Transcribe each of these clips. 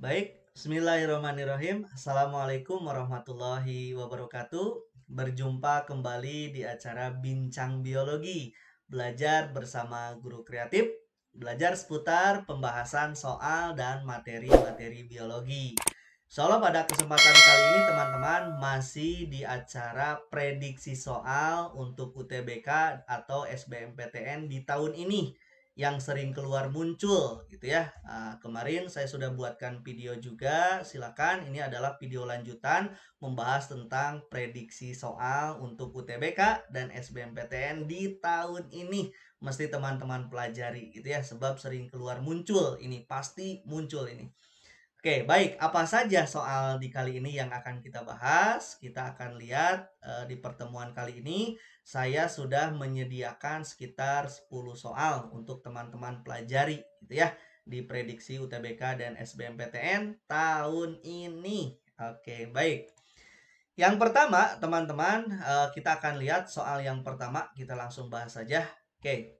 Baik, Bismillahirrahmanirrahim. Assalamualaikum warahmatullahi wabarakatuh. Berjumpa kembali di acara Bincang Biologi. Belajar bersama guru kreatif. Belajar seputar pembahasan soal dan materi-materi biologi. Soalnya pada kesempatan kali ini teman-teman masih di acara prediksi soal untuk UTBK atau SBMPTN di tahun ini yang sering keluar muncul gitu ya. Nah, kemarin saya sudah buatkan video juga, silakan. Ini adalah video lanjutan membahas tentang prediksi soal untuk UTBK dan SBMPTN di tahun ini. Mesti teman-teman pelajari gitu ya, sebab sering keluar muncul ini, pasti muncul ini. Oke, baik. Apa saja soal di kali ini yang akan kita bahas? Kita akan lihat e, di pertemuan kali ini. Saya sudah menyediakan sekitar 10 soal untuk teman-teman pelajari gitu ya di prediksi UTBK dan SBMPTN tahun ini. Oke, baik. Yang pertama, teman-teman, e, kita akan lihat soal yang pertama. Kita langsung bahas saja. Oke.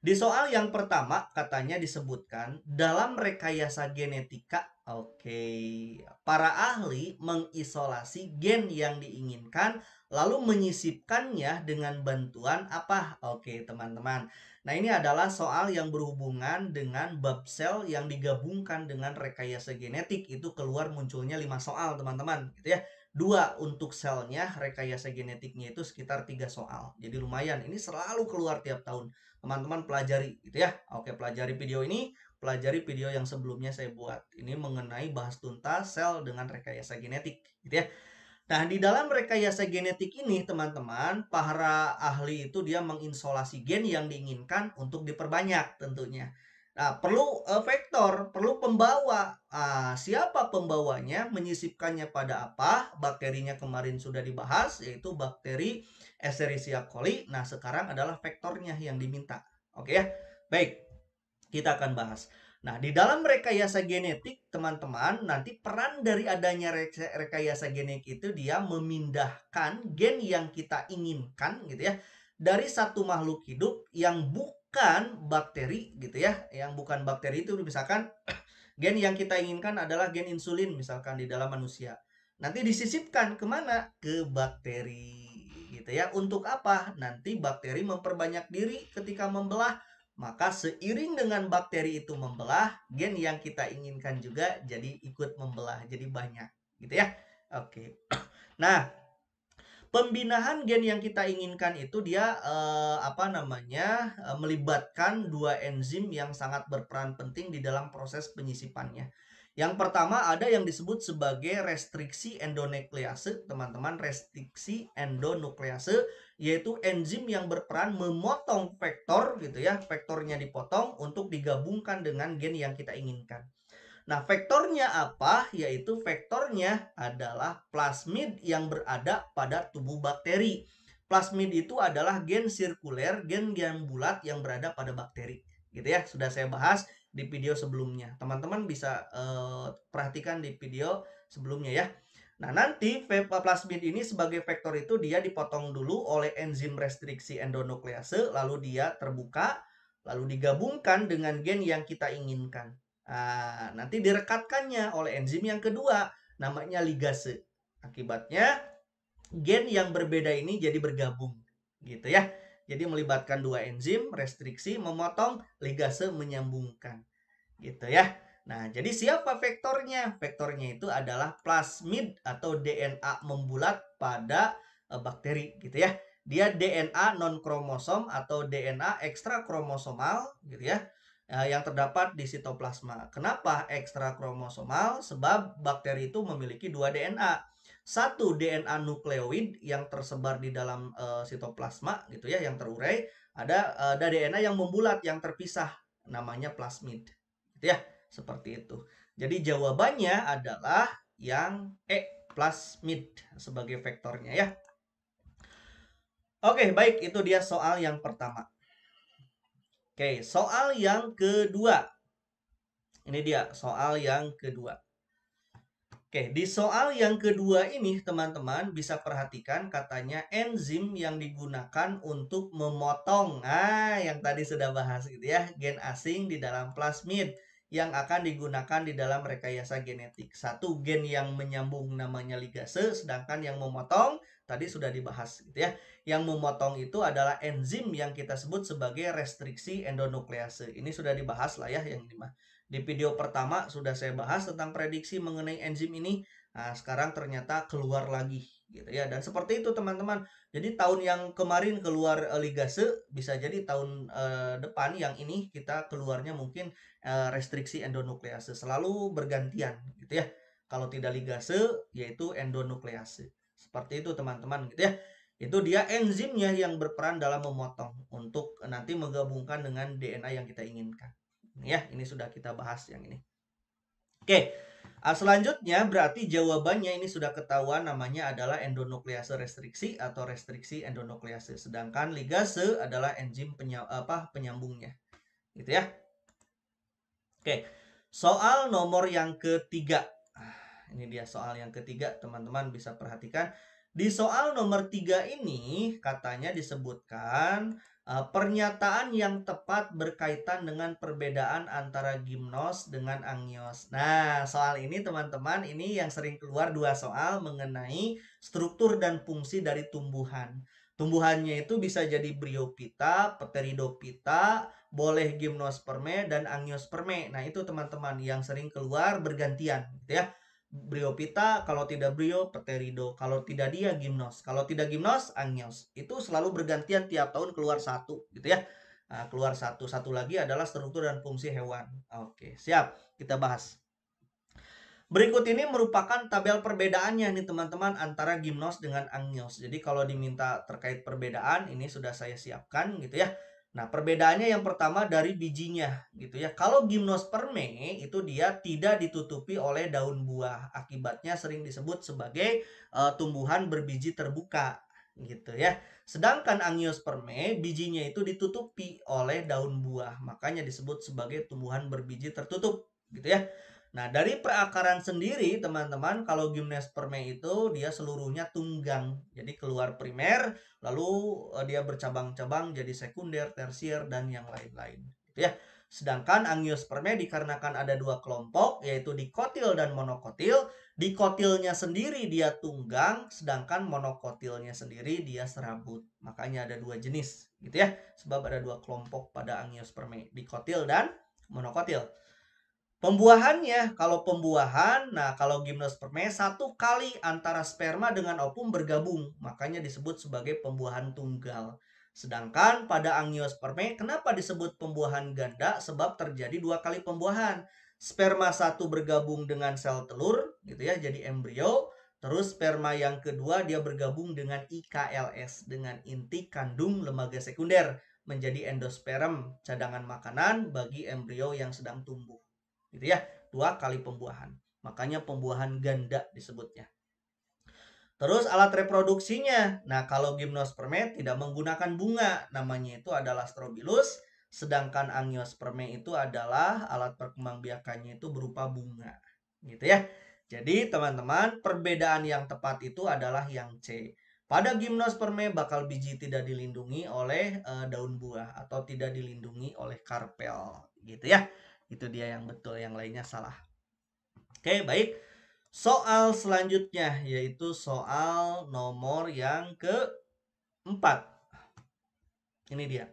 Di soal yang pertama katanya disebutkan dalam rekayasa genetika, oke, okay, para ahli mengisolasi gen yang diinginkan lalu menyisipkannya dengan bantuan apa? Oke, okay, teman-teman. Nah, ini adalah soal yang berhubungan dengan bab sel yang digabungkan dengan rekayasa genetik itu keluar munculnya 5 soal, teman-teman, gitu ya. Dua untuk selnya, rekayasa genetiknya itu sekitar tiga soal. Jadi lumayan, ini selalu keluar tiap tahun. Teman-teman pelajari gitu ya. Oke, pelajari video ini, pelajari video yang sebelumnya saya buat. Ini mengenai bahas tuntas sel dengan rekayasa genetik gitu ya. Nah, di dalam rekayasa genetik ini, teman-teman, para ahli itu dia menginsolasi gen yang diinginkan untuk diperbanyak tentunya. Nah, perlu uh, vektor, perlu pembawa. Uh, siapa pembawanya, menyisipkannya pada apa? Bakterinya kemarin sudah dibahas, yaitu bakteri Escherichia coli. Nah, sekarang adalah vektornya yang diminta. Oke ya? Baik, kita akan bahas. Nah, di dalam rekayasa genetik, teman-teman, nanti peran dari adanya rekayasa genetik itu dia memindahkan gen yang kita inginkan gitu ya dari satu makhluk hidup yang bukan bukan bakteri gitu ya yang bukan bakteri itu misalkan gen yang kita inginkan adalah gen insulin misalkan di dalam manusia nanti disisipkan kemana ke bakteri gitu ya untuk apa nanti bakteri memperbanyak diri ketika membelah maka seiring dengan bakteri itu membelah gen yang kita inginkan juga jadi ikut membelah jadi banyak gitu ya oke nah Pembinaan gen yang kita inginkan itu dia eh, apa namanya eh, melibatkan dua enzim yang sangat berperan penting di dalam proses penyisipannya. Yang pertama ada yang disebut sebagai restriksi endonuklease, teman-teman, restriksi endonuklease yaitu enzim yang berperan memotong vektor gitu ya, vektornya dipotong untuk digabungkan dengan gen yang kita inginkan. Nah, vektornya apa? Yaitu vektornya adalah plasmid yang berada pada tubuh bakteri. Plasmid itu adalah gen sirkuler, gen-gen bulat yang berada pada bakteri. Gitu ya, sudah saya bahas di video sebelumnya. Teman-teman bisa uh, perhatikan di video sebelumnya ya. Nah, nanti eh, plasmid ini sebagai vektor itu dia dipotong dulu oleh enzim restriksi endonuklease, lalu dia terbuka, lalu digabungkan dengan gen yang kita inginkan. Nah, nanti direkatkannya oleh enzim yang kedua, namanya ligase. Akibatnya gen yang berbeda ini jadi bergabung, gitu ya. Jadi melibatkan dua enzim, restriksi, memotong, ligase menyambungkan, gitu ya. Nah, jadi siapa vektornya? Vektornya itu adalah plasmid atau DNA membulat pada eh, bakteri, gitu ya. Dia DNA non kromosom atau DNA ekstra kromosomal, gitu ya Eh, yang terdapat di sitoplasma. Kenapa ekstra kromosomal? Sebab bakteri itu memiliki dua DNA. Satu DNA nukleoid yang tersebar di dalam e, sitoplasma gitu ya yang terurai, ada e, ada DNA yang membulat yang terpisah namanya plasmid. Gitu ya, seperti itu. Jadi jawabannya adalah yang E plasmid sebagai vektornya ya. Oke, baik itu dia soal yang pertama. Oke, soal yang kedua. Ini dia, soal yang kedua. Oke, di soal yang kedua ini teman-teman bisa perhatikan katanya enzim yang digunakan untuk memotong. Nah, yang tadi sudah bahas gitu ya, gen asing di dalam plasmid yang akan digunakan di dalam rekayasa genetik. Satu gen yang menyambung namanya ligase, sedangkan yang memotong tadi sudah dibahas gitu ya. Yang memotong itu adalah enzim yang kita sebut sebagai restriksi endonuklease. Ini sudah dibahas lah ya yang di, Di video pertama sudah saya bahas tentang prediksi mengenai enzim ini. Nah, sekarang ternyata keluar lagi gitu ya. Dan seperti itu teman-teman. Jadi tahun yang kemarin keluar eh, ligase bisa jadi tahun e, depan yang ini kita keluarnya mungkin e, restriksi endonuklease. Selalu bergantian gitu ya. Kalau tidak ligase yaitu endonuklease. Seperti itu teman-teman gitu ya. Itu dia enzimnya yang berperan dalam memotong untuk nanti menggabungkan dengan DNA yang kita inginkan. Ya, ini sudah kita bahas yang ini. Oke, ah, selanjutnya berarti jawabannya ini sudah ketahuan namanya adalah endonuklease restriksi atau restriksi endonuklease. Sedangkan ligase adalah enzim penyam, apa, penyambungnya. Gitu ya. Oke, soal nomor yang ketiga ini dia soal yang ketiga teman-teman bisa perhatikan. Di soal nomor tiga ini katanya disebutkan uh, pernyataan yang tepat berkaitan dengan perbedaan antara gimnos dengan angios. Nah soal ini teman-teman ini yang sering keluar dua soal mengenai struktur dan fungsi dari tumbuhan. Tumbuhannya itu bisa jadi bryopita, pteridopita, boleh gimnosperme dan angiosperme. Nah, itu teman-teman yang sering keluar bergantian gitu ya. Brio Pita, kalau tidak Brio, Peterido. Kalau tidak dia, Gimnos. Kalau tidak Gimnos, Angios. Itu selalu bergantian tiap tahun keluar satu, gitu ya. Nah, keluar satu. Satu lagi adalah struktur dan fungsi hewan. Oke, siap. Kita bahas. Berikut ini merupakan tabel perbedaannya nih teman-teman antara Gimnos dengan Angios. Jadi kalau diminta terkait perbedaan, ini sudah saya siapkan gitu ya. Nah, perbedaannya yang pertama dari bijinya gitu ya. Kalau Gymnosperme itu dia tidak ditutupi oleh daun buah. Akibatnya sering disebut sebagai e, tumbuhan berbiji terbuka gitu ya. Sedangkan Angiosperme bijinya itu ditutupi oleh daun buah. Makanya disebut sebagai tumbuhan berbiji tertutup gitu ya. Nah, dari perakaran sendiri, teman-teman, kalau gymnosperme itu dia seluruhnya tunggang. Jadi keluar primer, lalu eh, dia bercabang-cabang jadi sekunder, tersier, dan yang lain-lain. Gitu ya. Sedangkan angiosperme dikarenakan ada dua kelompok, yaitu dikotil dan monokotil. Dikotilnya sendiri dia tunggang, sedangkan monokotilnya sendiri dia serabut. Makanya ada dua jenis, gitu ya. Sebab ada dua kelompok pada angiosperme, dikotil dan monokotil. Pembuahannya, kalau pembuahan, nah kalau gimnospermae satu kali antara sperma dengan ovum bergabung, makanya disebut sebagai pembuahan tunggal. Sedangkan pada angiospermae, kenapa disebut pembuahan ganda? Sebab terjadi dua kali pembuahan. Sperma satu bergabung dengan sel telur, gitu ya, jadi embrio. Terus sperma yang kedua dia bergabung dengan IKLS, dengan inti kandung lembaga sekunder, menjadi endosperm, cadangan makanan bagi embrio yang sedang tumbuh. Gitu ya, dua kali pembuahan. Makanya pembuahan ganda disebutnya. Terus alat reproduksinya. Nah, kalau gymnosperme tidak menggunakan bunga, namanya itu adalah strobilus, sedangkan angiosperme itu adalah alat perkembangbiakannya itu berupa bunga. Gitu ya. Jadi, teman-teman, perbedaan yang tepat itu adalah yang C. Pada gymnosperme bakal biji tidak dilindungi oleh e, daun buah atau tidak dilindungi oleh karpel, gitu ya itu dia yang betul yang lainnya salah oke okay, baik soal selanjutnya yaitu soal nomor yang keempat ini dia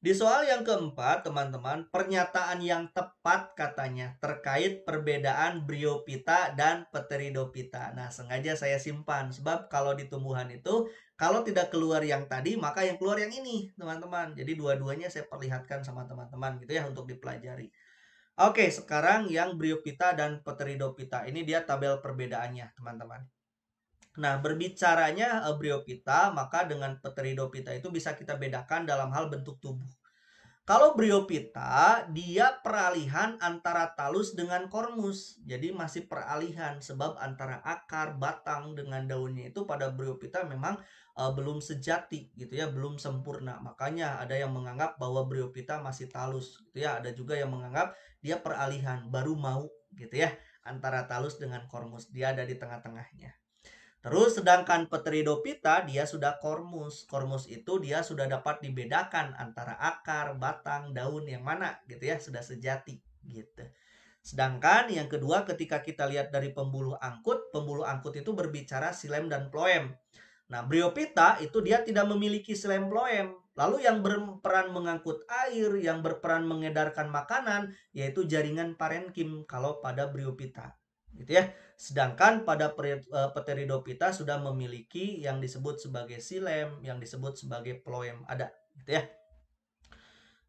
di soal yang keempat, teman-teman, pernyataan yang tepat katanya terkait perbedaan briopita dan pteridopita. Nah, sengaja saya simpan sebab kalau di tumbuhan itu kalau tidak keluar yang tadi, maka yang keluar yang ini, teman-teman. Jadi dua-duanya saya perlihatkan sama teman-teman gitu ya untuk dipelajari. Oke, sekarang yang Bryophyta dan Pteridophyta. Ini dia tabel perbedaannya, teman-teman. Nah, berbicaranya eh, Bryophyta, maka dengan Pteridophyta itu bisa kita bedakan dalam hal bentuk tubuh. Kalau Bryophyta, dia peralihan antara talus dengan kormus. Jadi masih peralihan sebab antara akar, batang dengan daunnya itu pada Bryophyta memang uh, belum sejati gitu ya, belum sempurna. Makanya ada yang menganggap bahwa Bryophyta masih talus gitu ya. Ada juga yang menganggap dia peralihan baru mau gitu ya antara talus dengan kormus. Dia ada di tengah-tengahnya. Terus sedangkan Pteridophyta dia sudah kormus. Kormus itu dia sudah dapat dibedakan antara akar, batang, daun yang mana gitu ya, sudah sejati gitu. Sedangkan yang kedua ketika kita lihat dari pembuluh angkut, pembuluh angkut itu berbicara silem dan ploem. Nah, Bryophyta itu dia tidak memiliki selemploem. Lalu yang berperan mengangkut air, yang berperan mengedarkan makanan, yaitu jaringan parenkim kalau pada Bryophyta. Gitu ya. Sedangkan pada e, pteridopita sudah memiliki yang disebut sebagai silem, yang disebut sebagai ploem ada, gitu ya.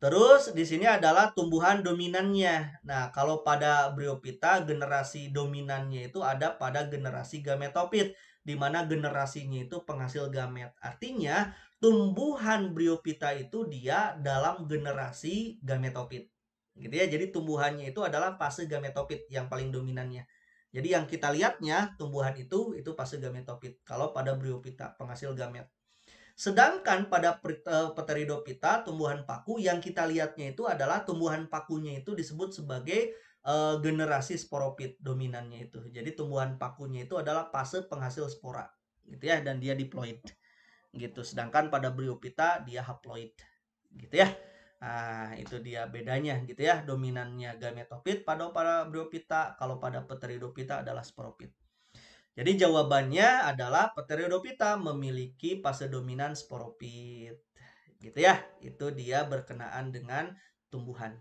Terus di sini adalah tumbuhan dominannya. Nah, kalau pada Bryophyta generasi dominannya itu ada pada generasi gametopit di mana generasinya itu penghasil gamet. Artinya, tumbuhan Bryophyta itu dia dalam generasi gametopit. Gitu ya. Jadi tumbuhannya itu adalah fase gametopit yang paling dominannya. Jadi yang kita lihatnya tumbuhan itu itu fase gametopit. Kalau pada Bryophyta penghasil gamet. Sedangkan pada e, Pteridophyta tumbuhan paku yang kita lihatnya itu adalah tumbuhan pakunya itu disebut sebagai uh, generasi sporopit dominannya itu. Jadi tumbuhan pakunya itu adalah fase penghasil spora gitu ya dan dia diploid gitu. Sedangkan pada bryopita dia haploid gitu ya. Nah, itu dia bedanya gitu ya dominannya gametopit. pada pada bryopita kalau pada pteridopita adalah sporopit. Jadi jawabannya adalah pteridopita memiliki fase dominan sporopit. Gitu ya. Itu dia berkenaan dengan tumbuhan.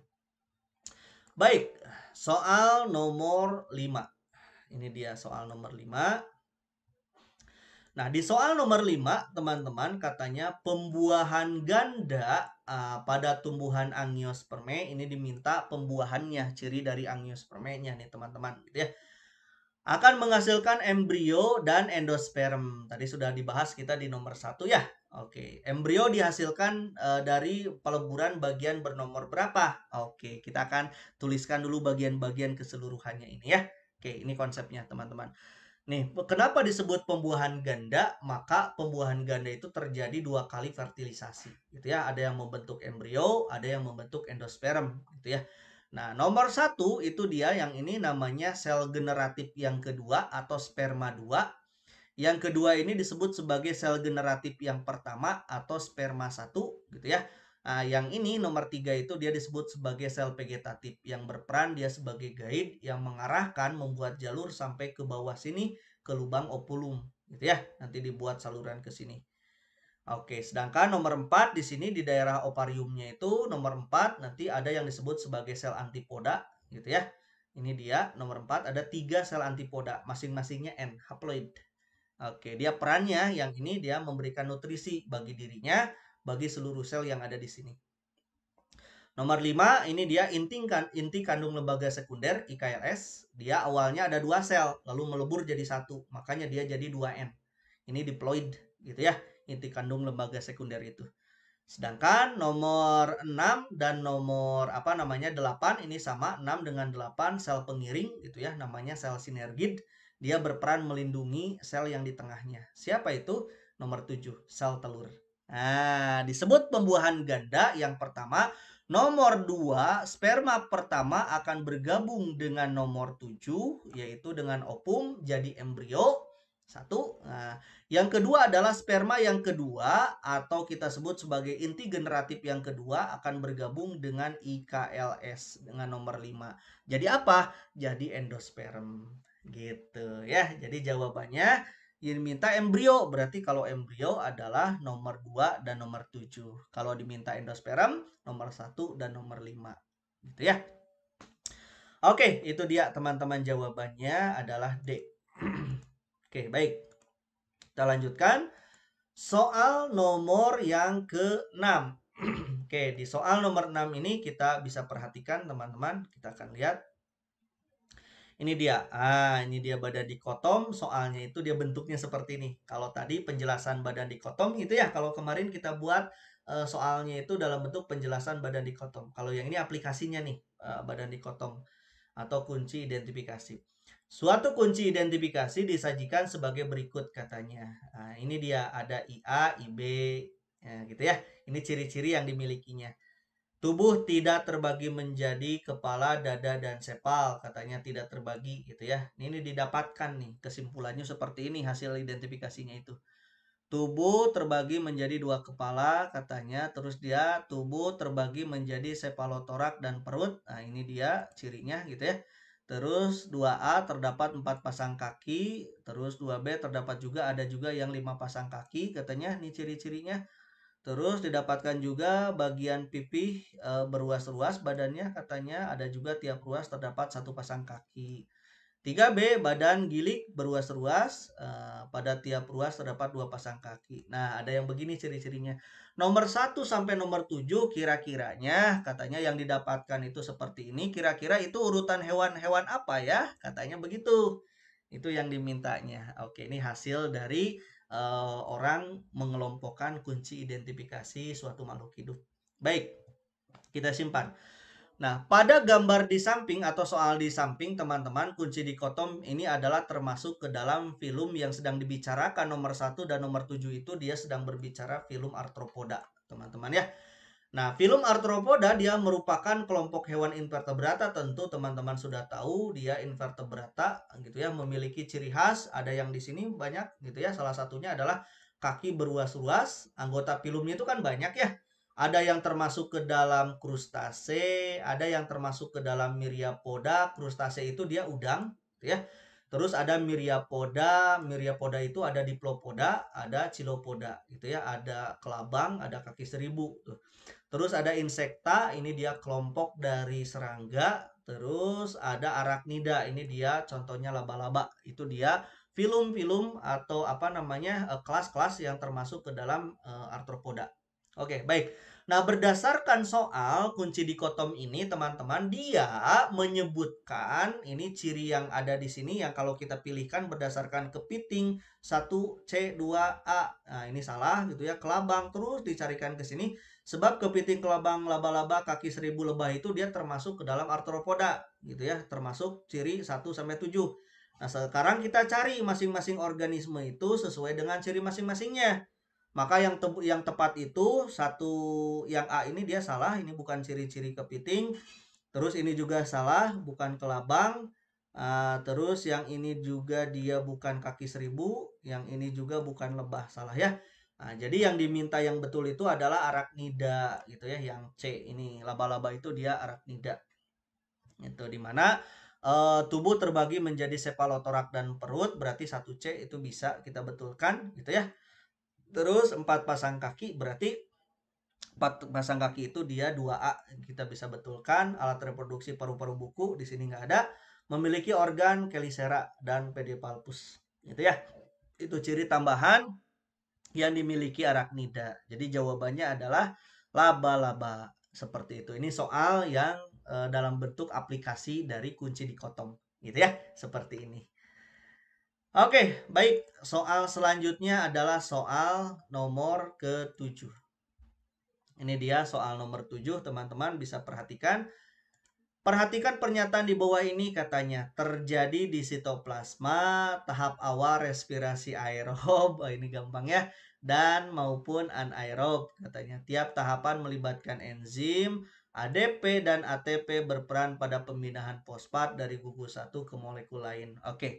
Baik, soal nomor 5. Ini dia soal nomor 5. Nah, di soal nomor 5, teman-teman, katanya pembuahan ganda uh, pada tumbuhan angiosperme ini diminta pembuahannya, ciri dari angiospermenya nih, teman-teman, gitu ya. Akan menghasilkan embrio dan endosperm. Tadi sudah dibahas kita di nomor 1 ya. Oke, embrio dihasilkan uh, dari peleburan bagian bernomor berapa? Oke, kita akan tuliskan dulu bagian-bagian keseluruhannya ini ya. Oke, ini konsepnya teman-teman. Nih, kenapa disebut pembuahan ganda? Maka pembuahan ganda itu terjadi dua kali fertilisasi, gitu ya. Ada yang membentuk embrio, ada yang membentuk endosperm, gitu ya. Nah, nomor satu itu dia yang ini namanya sel generatif yang kedua atau sperma dua yang kedua ini disebut sebagai sel generatif yang pertama atau sperma satu gitu ya. Nah, yang ini nomor tiga itu dia disebut sebagai sel vegetatif yang berperan dia sebagai guide yang mengarahkan membuat jalur sampai ke bawah sini ke lubang opulum gitu ya. Nanti dibuat saluran ke sini. Oke, sedangkan nomor 4 di sini di daerah ovariumnya itu nomor 4 nanti ada yang disebut sebagai sel antipoda gitu ya. Ini dia nomor 4 ada tiga sel antipoda masing-masingnya N haploid. Oke, dia perannya yang ini dia memberikan nutrisi bagi dirinya, bagi seluruh sel yang ada di sini. Nomor 5, ini dia kan, inti, kandung lembaga sekunder IKLS. Dia awalnya ada dua sel, lalu melebur jadi satu. Makanya dia jadi 2N. Ini diploid gitu ya, inti kandung lembaga sekunder itu. Sedangkan nomor 6 dan nomor apa namanya 8 ini sama Enam dengan delapan sel pengiring gitu ya, namanya sel sinergid dia berperan melindungi sel yang di tengahnya. Siapa itu? Nomor 7, sel telur. Nah, disebut pembuahan ganda yang pertama. Nomor 2, sperma pertama akan bergabung dengan nomor 7, yaitu dengan opum jadi embrio. Satu. Nah, yang kedua adalah sperma yang kedua atau kita sebut sebagai inti generatif yang kedua akan bergabung dengan IKLS dengan nomor 5. Jadi apa? Jadi endosperm. Gitu ya. Jadi jawabannya diminta embrio berarti kalau embrio adalah nomor 2 dan nomor 7. Kalau diminta endosperm nomor 1 dan nomor 5. Gitu ya. Oke, itu dia teman-teman jawabannya adalah D. Oke, baik. Kita lanjutkan soal nomor yang ke-6. Oke, di soal nomor 6 ini kita bisa perhatikan teman-teman, kita akan lihat ini dia. Ah, ini dia badan dikotom. Soalnya itu dia bentuknya seperti ini. Kalau tadi penjelasan badan dikotom itu ya kalau kemarin kita buat eh, soalnya itu dalam bentuk penjelasan badan dikotom. Kalau yang ini aplikasinya nih, eh, badan dikotom atau kunci identifikasi. Suatu kunci identifikasi disajikan sebagai berikut katanya. Nah, ini dia ada IA, IB, ya, gitu ya. Ini ciri-ciri yang dimilikinya. Tubuh tidak terbagi menjadi kepala, dada, dan sepal. Katanya tidak terbagi gitu ya. Ini didapatkan nih kesimpulannya seperti ini hasil identifikasinya itu. Tubuh terbagi menjadi dua kepala katanya. Terus dia tubuh terbagi menjadi sepalotorak dan perut. Nah ini dia cirinya gitu ya. Terus 2A terdapat empat pasang kaki. Terus 2B terdapat juga ada juga yang lima pasang kaki katanya. Ini ciri-cirinya. Terus didapatkan juga bagian pipi e, eh, beruas ruas badannya katanya ada juga tiap ruas terdapat satu pasang kaki. 3B badan gilik beruas ruas e, eh, pada tiap ruas terdapat dua pasang kaki. Nah, ada yang begini ciri-cirinya. Nomor 1 sampai nomor 7 kira-kiranya katanya yang didapatkan itu seperti ini. Kira-kira itu urutan hewan-hewan apa ya? Katanya begitu. Itu yang dimintanya. Oke, ini hasil dari uh, orang mengelompokkan kunci identifikasi suatu makhluk hidup. Baik, kita simpan. Nah, pada gambar di samping atau soal di samping, teman-teman, kunci di dikotom ini adalah termasuk ke dalam film yang sedang dibicarakan nomor satu dan nomor tujuh itu dia sedang berbicara film artropoda, teman-teman ya. Nah, film arthropoda dia merupakan kelompok hewan invertebrata. Tentu teman-teman sudah tahu dia invertebrata gitu ya, memiliki ciri khas. Ada yang di sini banyak gitu ya. Salah satunya adalah kaki beruas ruas Anggota filmnya itu kan banyak ya. Ada yang termasuk ke dalam krustase, ada yang termasuk ke dalam miriapoda. Krustase itu dia udang gitu ya. Terus ada miriapoda miriapoda itu ada Diplopoda, ada cilopoda, gitu ya, ada kelabang, ada kaki seribu. tuh Terus ada Insecta, ini dia kelompok dari serangga. Terus ada Arachnida, ini dia contohnya laba-laba. Itu dia filum-filum atau apa namanya eh, kelas-kelas yang termasuk ke dalam uh, eh, arthropoda. Oke, baik. Nah, berdasarkan soal kunci dikotom ini, teman-teman, dia menyebutkan ini ciri yang ada di sini yang kalau kita pilihkan berdasarkan kepiting 1C2A. Nah, ini salah gitu ya. Kelabang terus dicarikan ke sini sebab kepiting kelabang laba-laba kaki seribu lebah itu dia termasuk ke dalam arthropoda gitu ya, termasuk ciri 1 sampai 7. Nah, sekarang kita cari masing-masing organisme itu sesuai dengan ciri masing-masingnya. Maka yang te yang tepat itu satu yang A ini dia salah, ini bukan ciri-ciri kepiting. Terus ini juga salah, bukan kelabang. Uh, terus yang ini juga dia bukan kaki seribu, yang ini juga bukan lebah, salah ya. Nah, jadi yang diminta yang betul itu adalah arachnida gitu ya, yang C ini laba-laba itu dia arachnida. Itu dimana uh, eh, tubuh terbagi menjadi sepalotorak dan perut, berarti satu C itu bisa kita betulkan gitu ya. Terus empat pasang kaki berarti empat pasang kaki itu dia 2A kita bisa betulkan alat reproduksi paru-paru buku di sini nggak ada memiliki organ kelisera dan pedipalpus gitu ya itu ciri tambahan yang dimiliki arachnida jadi jawabannya adalah laba-laba seperti itu ini soal yang eh, dalam bentuk aplikasi dari kunci dikotom gitu ya seperti ini Oke, baik. Soal selanjutnya adalah soal nomor ke-7. Ini dia soal nomor 7, teman-teman bisa perhatikan. Perhatikan pernyataan di bawah ini katanya, terjadi di sitoplasma tahap awal respirasi aerob, oh, ini gampang ya, dan maupun anaerob katanya. Tiap tahapan melibatkan enzim, ADP dan ATP berperan pada pemindahan fosfat dari gugus satu ke molekul lain. Oke. Okay.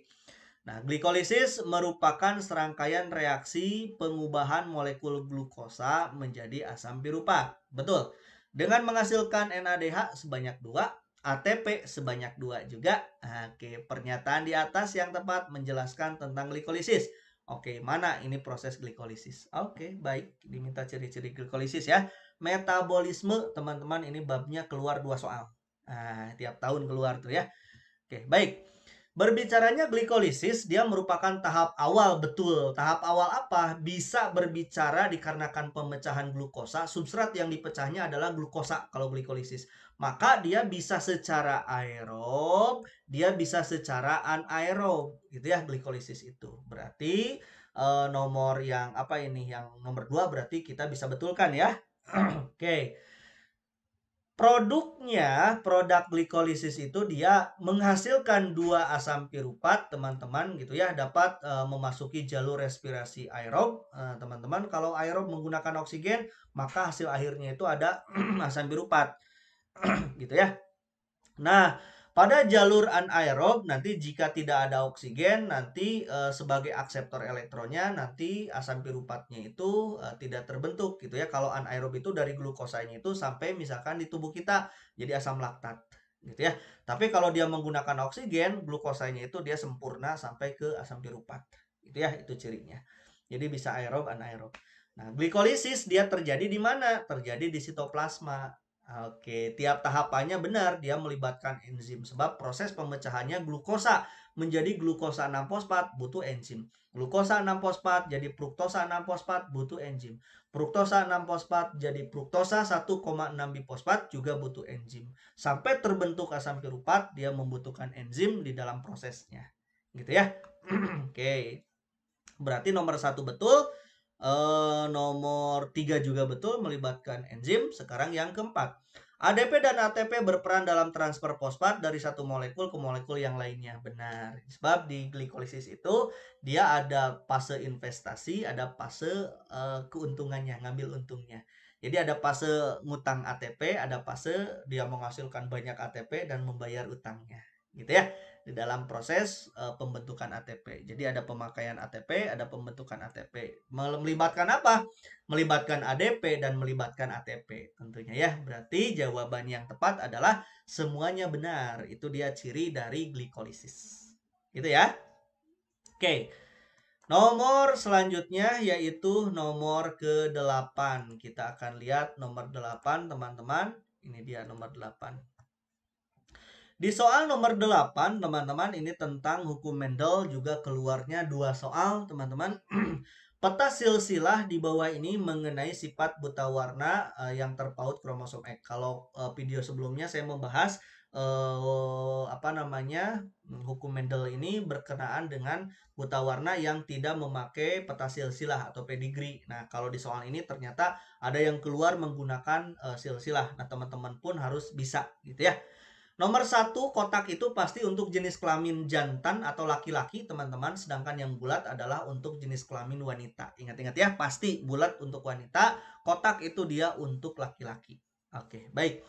Nah, glikolisis merupakan serangkaian reaksi pengubahan molekul glukosa menjadi asam pirupa. Betul. Dengan menghasilkan NADH sebanyak 2, ATP sebanyak 2 juga. Oke, pernyataan di atas yang tepat menjelaskan tentang glikolisis. Oke, mana ini proses glikolisis? Oke, baik. Diminta ciri-ciri glikolisis ya. Metabolisme, teman-teman, ini babnya keluar dua soal. Nah, tiap tahun keluar tuh ya. Oke, baik. Berbicaranya glikolisis, dia merupakan tahap awal betul. Tahap awal apa? Bisa berbicara dikarenakan pemecahan glukosa. Substrat yang dipecahnya adalah glukosa kalau glikolisis. Maka dia bisa secara aerob, dia bisa secara anaerob. Gitu ya glikolisis itu. Berarti e, nomor yang apa ini? Yang nomor dua berarti kita bisa betulkan ya. Oke. Okay produknya, produk glikolisis itu dia menghasilkan dua asam piruvat, teman-teman gitu ya, dapat e, memasuki jalur respirasi aerob, eh, teman-teman. Kalau aerob menggunakan oksigen, maka hasil akhirnya itu ada asam piruvat, gitu ya. Nah, pada jalur anaerob nanti jika tidak ada oksigen nanti e, sebagai akseptor elektronnya nanti asam pirupatnya itu e, tidak terbentuk gitu ya. Kalau anaerob itu dari glukosanya itu sampai misalkan di tubuh kita jadi asam laktat gitu ya. Tapi kalau dia menggunakan oksigen, glukosanya itu dia sempurna sampai ke asam pirupat. Gitu ya, itu cirinya. Jadi bisa aerob anaerob. Nah, glikolisis dia terjadi di mana? Terjadi di sitoplasma Oke, tiap tahapannya benar dia melibatkan enzim sebab proses pemecahannya glukosa menjadi glukosa 6 fosfat butuh enzim. Glukosa 6 fosfat jadi fruktosa 6 fosfat butuh enzim. Fruktosa 6 fosfat jadi fruktosa 1,6 bifosfat juga butuh enzim. Sampai terbentuk asam piruvat dia membutuhkan enzim di dalam prosesnya. Gitu ya. Oke. Berarti nomor satu betul, eh, nomor 3 juga betul melibatkan enzim. Sekarang yang keempat. ADP dan ATP berperan dalam transfer fosfat dari satu molekul ke molekul yang lainnya. Benar. Sebab di glikolisis itu dia ada fase investasi, ada fase uh, keuntungannya, ngambil untungnya. Jadi ada fase ngutang ATP, ada fase dia menghasilkan banyak ATP dan membayar utangnya. Gitu ya di dalam proses uh, pembentukan ATP. Jadi ada pemakaian ATP, ada pembentukan ATP. Melibatkan apa? Melibatkan ADP dan melibatkan ATP tentunya ya. Berarti jawaban yang tepat adalah semuanya benar. Itu dia ciri dari glikolisis. Gitu ya. Oke. Nomor selanjutnya yaitu nomor ke-8. Kita akan lihat nomor 8 teman-teman. Ini dia nomor 8. Di soal nomor 8, teman-teman, ini tentang hukum Mendel juga keluarnya dua soal, teman-teman. Peta silsilah di bawah ini mengenai sifat buta warna uh, yang terpaut kromosom X. Kalau uh, video sebelumnya saya membahas uh, eh, apa namanya hukum Mendel ini berkenaan dengan buta warna yang tidak memakai peta silsilah atau pedigree. Nah, kalau di soal ini ternyata ada yang keluar menggunakan uh, silsilah. Nah, teman-teman pun harus bisa gitu ya. Nomor satu kotak itu pasti untuk jenis kelamin jantan atau laki-laki teman-teman. Sedangkan yang bulat adalah untuk jenis kelamin wanita. Ingat-ingat ya pasti bulat untuk wanita. Kotak itu dia untuk laki-laki. Oke baik.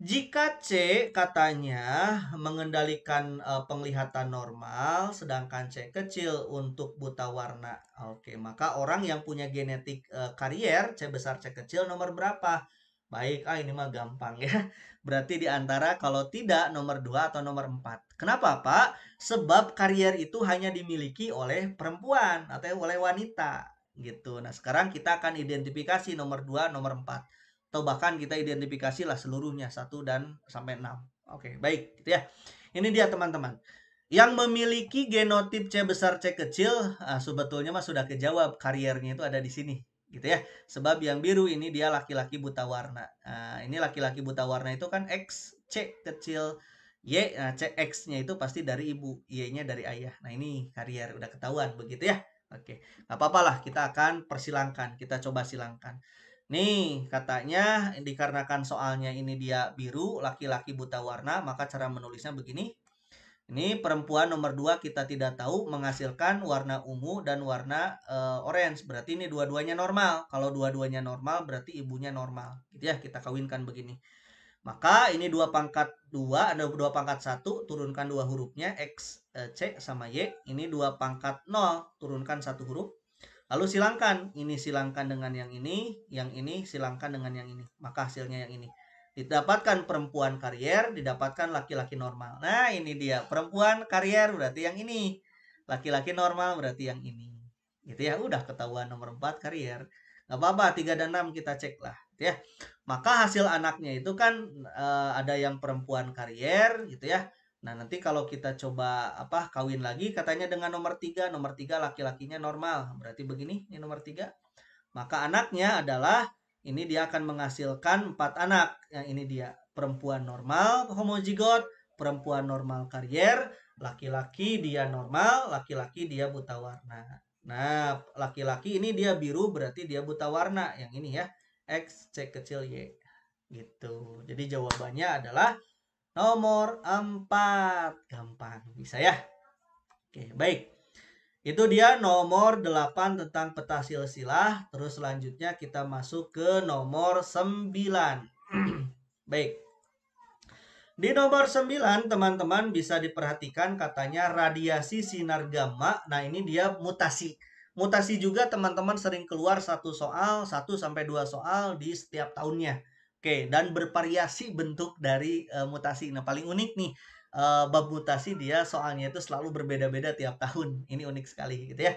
Jika C katanya mengendalikan e, penglihatan normal, sedangkan C kecil untuk buta warna. Oke, maka orang yang punya genetik e, karier C besar C kecil nomor berapa? Baik, ah ini mah gampang ya. Berarti di antara kalau tidak nomor 2 atau nomor 4. Kenapa, Pak? Sebab karier itu hanya dimiliki oleh perempuan atau oleh wanita gitu. Nah, sekarang kita akan identifikasi nomor 2, nomor 4 atau bahkan kita identifikasi lah seluruhnya 1 dan sampai 6. Oke, baik gitu ya. Ini dia teman-teman. Yang memiliki genotip C besar C kecil, ah, sebetulnya mah sudah kejawab kariernya itu ada di sini gitu ya. Sebab yang biru ini dia laki-laki buta warna. Nah, ini laki-laki buta warna itu kan X, C kecil, Y, nah C, X-nya itu pasti dari ibu, Y-nya dari ayah. Nah ini karier, udah ketahuan begitu ya. Oke, nggak apa-apa lah, kita akan persilangkan, kita coba silangkan. Nih, katanya dikarenakan soalnya ini dia biru, laki-laki buta warna, maka cara menulisnya begini. Ini perempuan nomor dua kita tidak tahu menghasilkan warna ungu dan warna e, orange. Berarti ini dua-duanya normal. Kalau dua-duanya normal berarti ibunya normal. Gitu ya, kita kawinkan begini. Maka ini dua pangkat dua ada dua pangkat satu turunkan dua hurufnya x e, c sama y. Ini dua pangkat 0 turunkan satu huruf. Lalu silangkan, ini silangkan dengan yang ini, yang ini silangkan dengan yang ini. Maka hasilnya yang ini didapatkan perempuan karier, didapatkan laki-laki normal. Nah, ini dia. Perempuan karier berarti yang ini. Laki-laki normal berarti yang ini. Gitu ya, udah ketahuan nomor 4 karier. Gak apa-apa, 3 dan enam kita cek lah. Gitu ya. Maka hasil anaknya itu kan e, ada yang perempuan karier gitu ya. Nah, nanti kalau kita coba apa kawin lagi katanya dengan nomor 3, nomor 3 laki-lakinya normal. Berarti begini, ini nomor 3. Maka anaknya adalah ini dia akan menghasilkan empat anak. Yang ini dia perempuan normal homozigot, perempuan normal karier, laki-laki dia normal, laki-laki dia buta warna. Nah, laki-laki ini dia biru berarti dia buta warna. Yang ini ya, X, C kecil, Y. Gitu. Jadi jawabannya adalah nomor empat. Gampang, bisa ya? Oke, baik. Itu dia nomor 8 tentang peta silsilah. Terus selanjutnya kita masuk ke nomor 9. Baik. Di nomor 9 teman-teman bisa diperhatikan katanya radiasi sinar gamma. Nah ini dia mutasi. Mutasi juga teman-teman sering keluar satu soal, satu sampai dua soal di setiap tahunnya. Oke, dan bervariasi bentuk dari uh, mutasi. Nah, paling unik nih uh, eh, bab mutasi dia soalnya itu selalu berbeda-beda tiap tahun. Ini unik sekali gitu ya.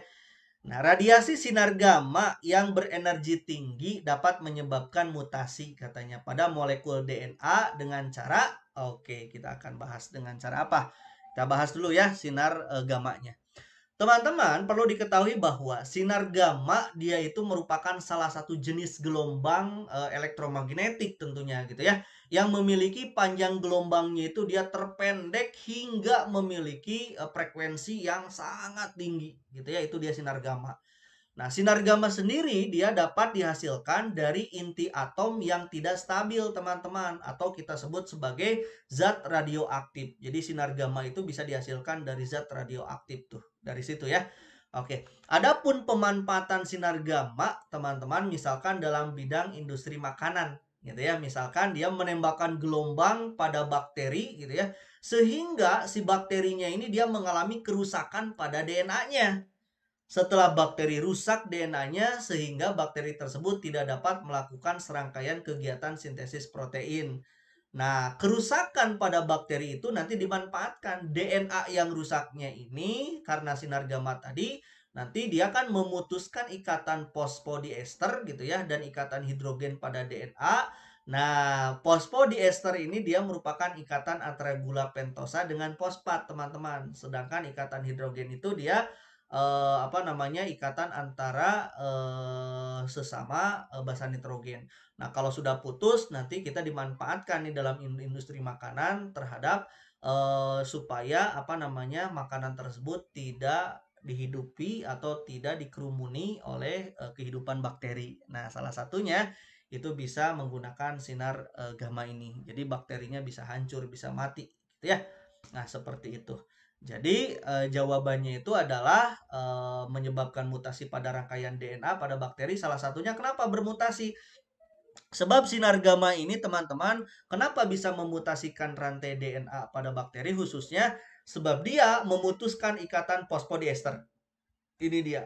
Nah, radiasi sinar gamma yang berenergi tinggi dapat menyebabkan mutasi katanya pada molekul DNA dengan cara oke, kita akan bahas dengan cara apa? Kita bahas dulu ya sinar eh, gamanya. nya Teman-teman perlu diketahui bahwa sinar gamma dia itu merupakan salah satu jenis gelombang e, elektromagnetik tentunya gitu ya yang memiliki panjang gelombangnya itu dia terpendek hingga memiliki e, frekuensi yang sangat tinggi gitu ya itu dia sinar gamma. Nah, sinar gamma sendiri dia dapat dihasilkan dari inti atom yang tidak stabil, teman-teman, atau kita sebut sebagai zat radioaktif. Jadi sinar gamma itu bisa dihasilkan dari zat radioaktif tuh. Dari situ ya. Oke. Adapun pemanfaatan sinar gamma, teman-teman, misalkan dalam bidang industri makanan, gitu ya. Misalkan dia menembakkan gelombang pada bakteri, gitu ya, sehingga si bakterinya ini dia mengalami kerusakan pada DNA-nya setelah bakteri rusak DNA-nya sehingga bakteri tersebut tidak dapat melakukan serangkaian kegiatan sintesis protein. Nah, kerusakan pada bakteri itu nanti dimanfaatkan DNA yang rusaknya ini karena sinar gamma tadi nanti dia akan memutuskan ikatan fosfodiester gitu ya dan ikatan hidrogen pada DNA. Nah, fosfodiester ini dia merupakan ikatan antara gula pentosa dengan fosfat, teman-teman. Sedangkan ikatan hidrogen itu dia eh, apa namanya ikatan antara eh, sesama eh, basa nitrogen. Nah, kalau sudah putus nanti kita dimanfaatkan nih dalam industri makanan terhadap eh, supaya apa namanya makanan tersebut tidak dihidupi atau tidak dikerumuni oleh eh, kehidupan bakteri. Nah, salah satunya itu bisa menggunakan sinar eh, gamma ini. Jadi bakterinya bisa hancur, bisa mati gitu ya. Nah, seperti itu. Jadi e, jawabannya itu adalah e, menyebabkan mutasi pada rangkaian DNA pada bakteri salah satunya kenapa bermutasi? Sebab sinar gamma ini teman-teman kenapa bisa memutasikan rantai DNA pada bakteri khususnya sebab dia memutuskan ikatan fosfodiester. Ini dia.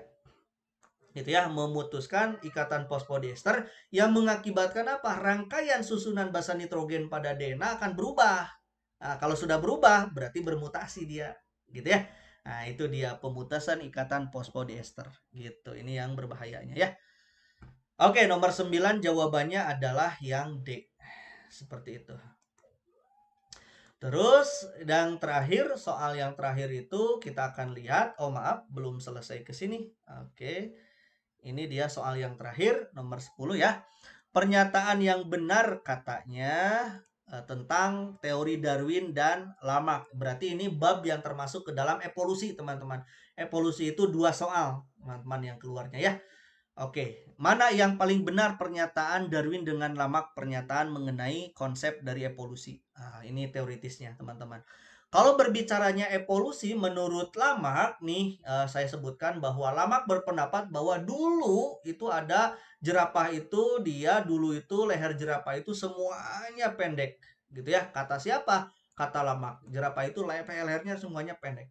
Gitu ya, memutuskan ikatan fosfodiester yang mengakibatkan apa? Rangkaian susunan basa nitrogen pada DNA akan berubah. Nah, kalau sudah berubah berarti bermutasi dia gitu ya. Nah, itu dia pemutasan ikatan fosfodiester gitu. Ini yang berbahayanya ya. Oke, nomor 9 jawabannya adalah yang D. Seperti itu. Terus yang terakhir, soal yang terakhir itu kita akan lihat. Oh maaf, belum selesai ke sini. Oke. Ini dia soal yang terakhir nomor 10 ya. Pernyataan yang benar katanya Eh, tentang teori Darwin dan Lamak. Berarti ini bab yang termasuk ke dalam evolusi, teman-teman. Evolusi itu dua soal, teman-teman yang keluarnya ya. Oke, mana yang paling benar pernyataan Darwin dengan Lamak pernyataan mengenai konsep dari evolusi? Nah, ini teoritisnya, teman-teman. Kalau berbicaranya evolusi, menurut Lamak nih uh, saya sebutkan bahwa Lamak berpendapat bahwa dulu itu ada jerapah itu dia dulu itu leher jerapah itu semuanya pendek gitu ya. Kata siapa? Kata Lamak Jerapah itu lehernya semuanya pendek.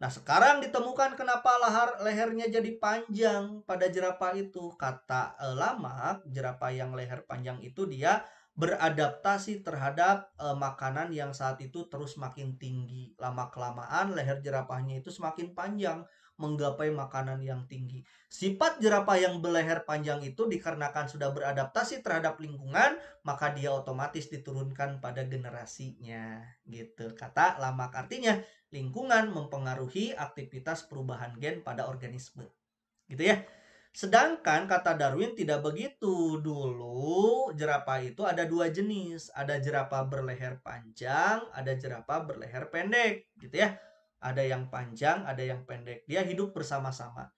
Nah, sekarang ditemukan kenapa lahar lehernya jadi panjang pada jerapah itu. Kata e, eh, Lamak, jerapah yang leher panjang itu dia beradaptasi terhadap e, makanan yang saat itu terus makin tinggi. Lama kelamaan leher jerapahnya itu semakin panjang menggapai makanan yang tinggi. Sifat jerapah yang berleher panjang itu dikarenakan sudah beradaptasi terhadap lingkungan, maka dia otomatis diturunkan pada generasinya. Gitu kata Lama artinya lingkungan mempengaruhi aktivitas perubahan gen pada organisme. Gitu ya. Sedangkan kata Darwin tidak begitu. Dulu jerapah itu ada dua jenis. Ada jerapah berleher panjang, ada jerapah berleher pendek. Gitu ya. Ada yang panjang, ada yang pendek. Dia hidup bersama-sama.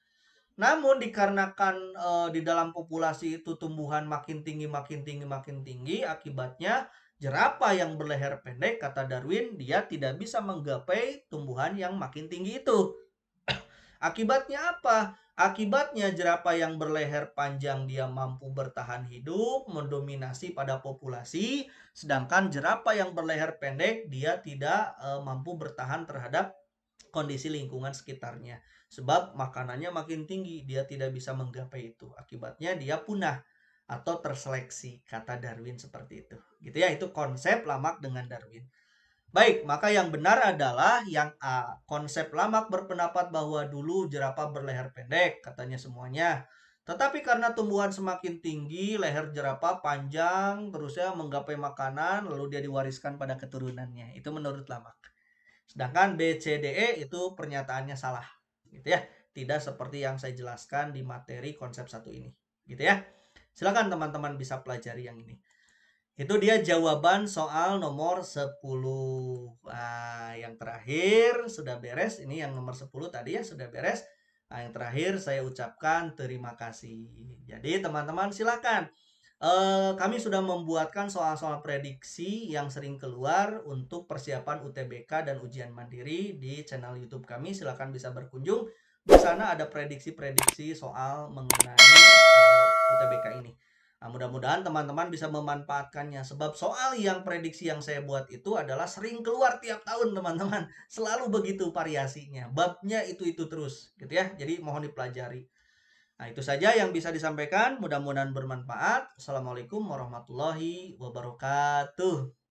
Namun dikarenakan e, di dalam populasi itu tumbuhan makin tinggi, makin tinggi, makin tinggi. Akibatnya jerapah yang berleher pendek, kata Darwin, dia tidak bisa menggapai tumbuhan yang makin tinggi itu. Akibatnya apa? Akibatnya jerapah yang berleher panjang dia mampu bertahan hidup, mendominasi pada populasi, sedangkan jerapah yang berleher pendek dia tidak e, mampu bertahan terhadap kondisi lingkungan sekitarnya. Sebab makanannya makin tinggi, dia tidak bisa menggapai itu. Akibatnya dia punah atau terseleksi, kata Darwin seperti itu. Gitu ya, itu konsep lamak dengan Darwin. Baik, maka yang benar adalah yang A. Konsep Lamak berpendapat bahwa dulu jerapah berleher pendek, katanya semuanya. Tetapi karena tumbuhan semakin tinggi, leher jerapah panjang, terusnya menggapai makanan, lalu dia diwariskan pada keturunannya. Itu menurut Lamak. Sedangkan B, C, D, E itu pernyataannya salah. Gitu ya. Tidak seperti yang saya jelaskan di materi konsep satu ini. Gitu ya. Silakan teman-teman bisa pelajari yang ini. Itu dia jawaban soal nomor 10. Nah, yang terakhir sudah beres. Ini yang nomor 10 tadi ya sudah beres. Nah, yang terakhir saya ucapkan terima kasih. Jadi teman-teman silakan. E, kami sudah membuatkan soal-soal prediksi yang sering keluar untuk persiapan UTBK dan ujian mandiri di channel YouTube kami. Silakan bisa berkunjung. Di sana ada prediksi-prediksi soal mengenai eh, UTBK ini. Nah, mudah-mudahan teman-teman bisa memanfaatkannya. Sebab soal yang prediksi yang saya buat itu adalah sering keluar tiap tahun, teman-teman. Selalu begitu variasinya. Babnya itu-itu terus, gitu ya. Jadi mohon dipelajari. Nah, itu saja yang bisa disampaikan. Mudah-mudahan bermanfaat. Assalamualaikum warahmatullahi wabarakatuh.